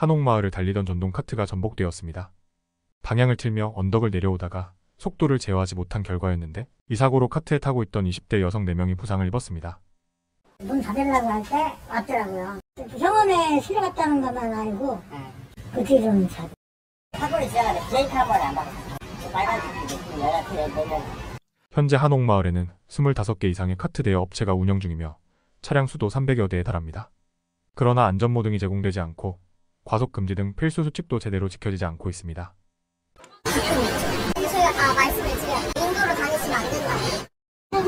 한옥마을을 달리던 전동카트가 전복되었습니다. 방향을 틀며 언덕을 내려오다가 속도를 제어하지 못한 결과였는데 이 사고로 카트에 타고 있던 20대 여성 4명이 부상을 입었습니다. 문 닫으려고 할때 왔더라고요. 병원에 실려갔다는 것만 알고 그뒤 좀 자. 사고를 시작하는 브레이크 한 번에 안 박았어요. 빨간색이 연락을 내면 현재 한옥마을에는 25개 이상의 카트 대여 업체가 운영 중이며 차량 수도 300여 대에 달합니다. 그러나 안전모등이 제공되지 않고 과속 금지 등 필수 수칙도 제대로 지켜지지 않고 있습니다. 아,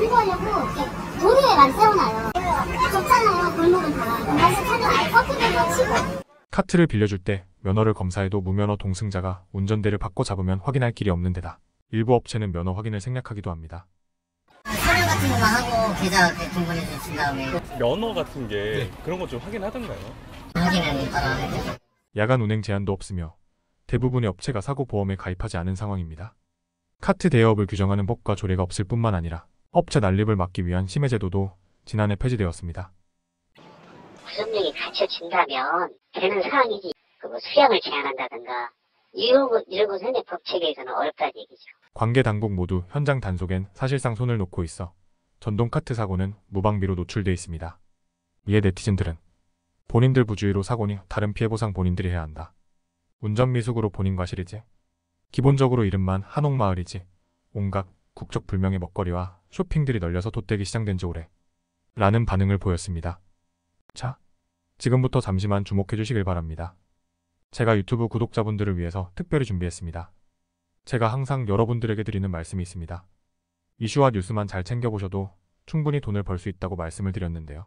카트를 빌려줄 때 면허를 검사해도 무면허 동승자가 운전대를 받고 잡으면 확인할 길이 없는 데다 일부 업체는 면허 확인을 생략하기도 합니다. 서류 같은 거만 하고 계좌 충 보내주신 다음에 면허 같은 게 네. 그런 거 좀 확인하던가요? 확인을 따라 해야 야간 운행 제한도 없으며 대부분의 업체가 사고 보험에 가입하지 않은 상황입니다. 카트 대여업을 규정하는 법과 조례가 없을 뿐만 아니라 업체 난립을 막기 위한 심해 제도도 지난해 폐지되었습니다. 무슨 일이 갇혀진다면 되는 상황이지 그 뭐 수량을 제한한다든가 이러 이러고 현법 체계에서는 어렵다는 얘기죠. 관계 당국 모두 현장 단속엔 사실상 손을 놓고 있어 전동 카트 사고는 무방비로 노출돼 있습니다. 이에 네티즌들은 본인들 부주의로 사고니 다른 피해 보상 본인들이 해야 한다. 운전 미숙으로 본인 과실이지. 기본적으로 이름만 한옥마을이지. 온갖 국적 불명의 먹거리와 쇼핑들이 널려서 돗대기 시작된지 오래. 라는 반응을 보였습니다. 자, 지금부터 잠시만 주목해 주시길 바랍니다. 제가 유튜브 구독자분들을 위해서 특별히 준비했습니다. 제가 항상 여러분들에게 드리는 말씀이 있습니다. 이슈와 뉴스만 잘 챙겨보셔도 충분히 돈을 벌 수 있다고 말씀을 드렸는데요.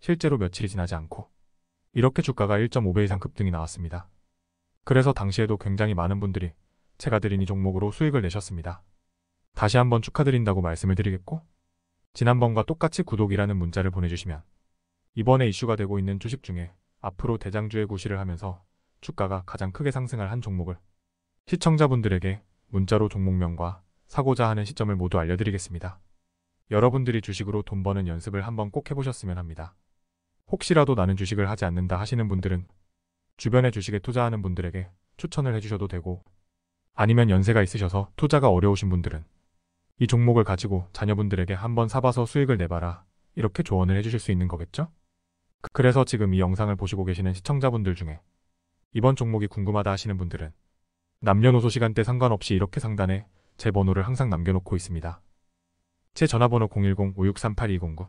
실제로 며칠이 지나지 않고 이렇게 주가가 1.5배 이상 급등이 나왔습니다. 그래서 당시에도 굉장히 많은 분들이 제가 드린 이 종목으로 수익을 내셨습니다. 다시 한번 축하드린다고 말씀을 드리겠고 지난번과 똑같이 구독이라는 문자를 보내주시면 이번에 이슈가 되고 있는 주식 중에 앞으로 대장주의 구시를 하면서 주가가 가장 크게 상승할 한 종목을 시청자분들에게 문자로 종목명과 사고자 하는 시점을 모두 알려드리겠습니다. 여러분들이 주식으로 돈 버는 연습을 한번 꼭 해보셨으면 합니다. 혹시라도 나는 주식을 하지 않는다 하시는 분들은 주변의 주식에 투자하는 분들에게 추천을 해주셔도 되고 아니면 연세가 있으셔서 투자가 어려우신 분들은 이 종목을 가지고 자녀분들에게 한번 사봐서 수익을 내봐라 이렇게 조언을 해주실 수 있는 거겠죠? 그래서 지금 이 영상을 보시고 계시는 시청자분들 중에 이번 종목이 궁금하다 하시는 분들은 남녀노소 시간대 상관없이 이렇게 상단에 제 번호를 항상 남겨놓고 있습니다. 제 전화번호 010-5638209